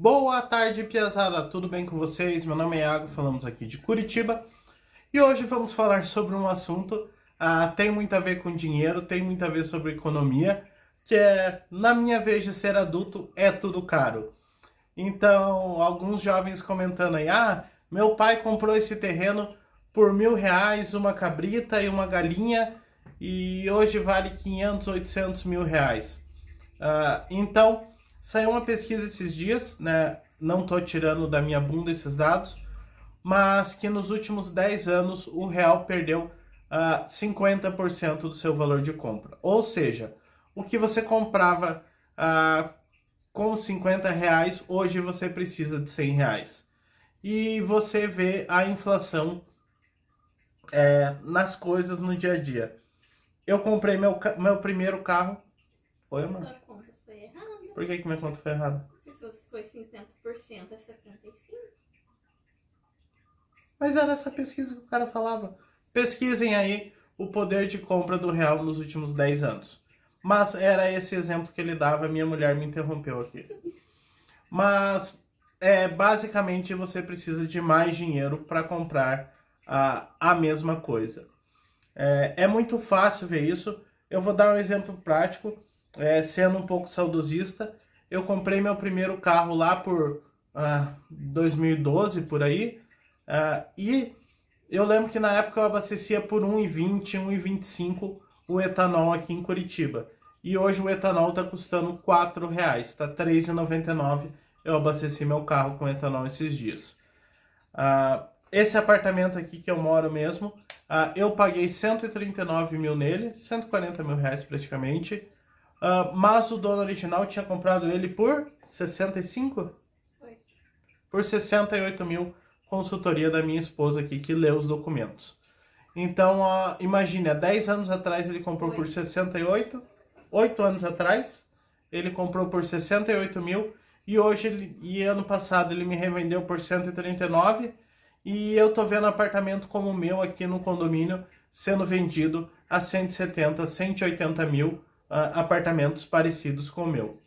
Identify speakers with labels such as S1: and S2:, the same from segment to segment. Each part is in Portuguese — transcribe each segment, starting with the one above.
S1: Boa tarde, Piazada! Tudo bem com vocês? Meu nome é Iago, falamos aqui de Curitiba e hoje vamos falar sobre um assunto que ah, tem muito a ver com dinheiro, tem muito a ver sobre economia, que é, na minha vez de ser adulto, é tudo caro. Então, alguns jovens comentando aí, ah, meu pai comprou esse terreno por mil reais, uma cabrita e uma galinha, e hoje vale 500, 800 mil reais. Ah, então, Saiu uma pesquisa esses dias, né? Não tô tirando da minha bunda esses dados, mas que nos últimos 10 anos o real perdeu uh, ah, 50% do seu valor de compra. Ou seja, o que você comprava uh, com 50 reais, hoje você precisa de 100 reais. E você vê a inflação é, nas coisas no dia a dia. Eu comprei meu, meu primeiro carro. Oi, mano. Por que, que minha conta foi errada? Se foi 50% a 75%. Mas era essa pesquisa que o cara falava. Pesquisem aí o poder de compra do real nos últimos 10 anos. Mas era esse exemplo que ele dava, minha mulher me interrompeu aqui. Mas é basicamente você precisa de mais dinheiro para comprar a, a mesma coisa. É, é muito fácil ver isso. Eu vou dar um exemplo prático é, sendo um pouco saudosista, eu comprei meu primeiro carro lá por 2012, ah, por aí, ah, e eu lembro que na época eu abastecia por 1,20, 1,25 o etanol aqui em Curitiba. E hoje o etanol está custando R$ reais, está R$ 3,99. Eu abasteci meu carro com etanol esses dias. Ah, esse apartamento aqui que eu moro mesmo, ah, eu paguei 139 mil nele, 140 mil reais praticamente. Uh, mas o dono original tinha comprado ele por 65? Foi. Por 68 mil, consultoria da minha esposa aqui, que leu os documentos. Então, uh, imagine, há 10 anos atrás ele comprou Oito. por 68, 8 anos atrás ele comprou por 68 mil, e hoje, ele, e ano passado ele me revendeu por 139, e eu tô vendo apartamento como o meu aqui no condomínio sendo vendido a 170, 180 mil, uh, apartamentos parecidos com o meu.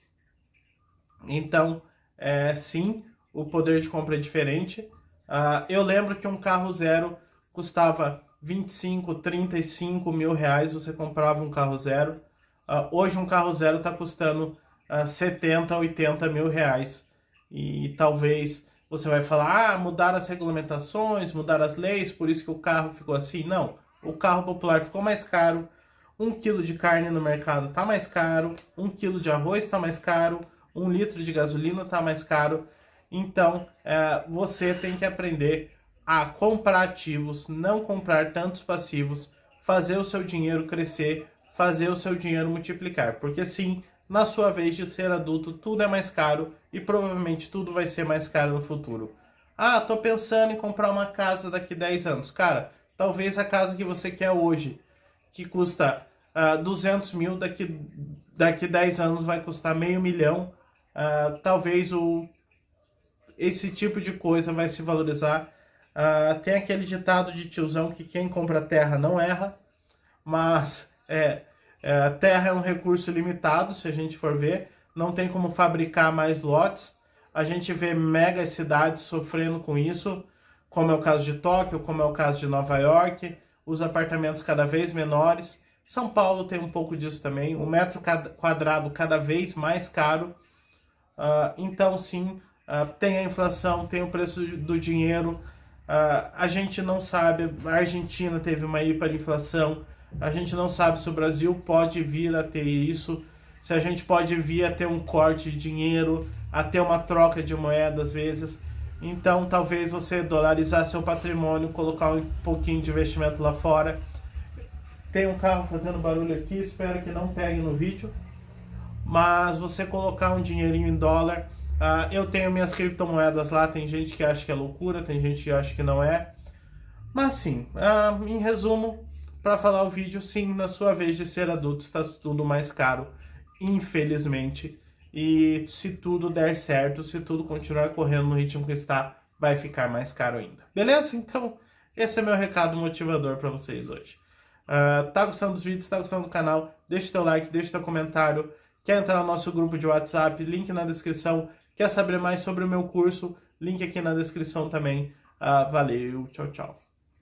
S1: Então, é, sim, o poder de compra é diferente. Uh, eu lembro que um carro zero custava 25, 35 mil reais, você comprava um carro zero. Uh, hoje um carro zero está custando uh, 70, 80 mil reais. E talvez você vai falar, ah, mudar as regulamentações, mudar as leis, por isso que o carro ficou assim. Não, o carro popular ficou mais caro, um quilo de carne no mercado está mais caro, um quilo de arroz está mais caro, um litro de gasolina está mais caro. Então, é, você tem que aprender a comprar ativos, não comprar tantos passivos, fazer o seu dinheiro crescer, fazer o seu dinheiro multiplicar. Porque sim, na sua vez de ser adulto, tudo é mais caro e provavelmente tudo vai ser mais caro no futuro. Ah, tô pensando em comprar uma casa daqui 10 anos. Cara, talvez a casa que você quer hoje, que custa uh, ah, 200 mil daqui, daqui 10 anos vai custar meio milhão. Uh, talvez o, esse tipo de coisa vai se valorizar. Uh, tem aquele ditado de tiozão que quem compra terra não erra, mas é, é, terra é um recurso limitado, se a gente for ver. Não tem como fabricar mais lotes. A gente vê mega cidades sofrendo com isso, como é o caso de Tóquio, como é o caso de Nova York, os apartamentos cada vez menores. São Paulo tem um pouco disso também. O metro quadrado cada vez mais caro. Uh, então, sim, uh, tem a inflação, tem o preço do dinheiro. Uh, a gente não sabe. A Argentina teve uma hiperinflação. A gente não sabe se o Brasil pode vir a ter isso. Se a gente pode vir a ter um corte de dinheiro, a ter uma troca de moeda às vezes. Então, talvez você dolarizar seu patrimônio, colocar um pouquinho de investimento lá fora tem um carro fazendo barulho aqui, espero que não pegue no vídeo. Mas você colocar um dinheirinho em dólar, uh, eu tenho minhas criptomoedas lá, tem gente que acha que é loucura, tem gente que acha que não é. Mas sim, uh, em resumo, para falar o vídeo, sim, na sua vez de ser adulto está tudo mais caro, infelizmente. E se tudo der certo, se tudo continuar correndo no ritmo que está, vai ficar mais caro ainda. Beleza? Então, esse é meu recado motivador para vocês hoje. Ah, tá gostando dos vídeos, tá gostando do canal? Deixa teu like, deixa teu comentário. Quer entrar no nosso grupo de WhatsApp? Link na descrição. Quer saber mais sobre o meu curso? Link aqui na descrição também. Uh, valeu, tchau, tchau.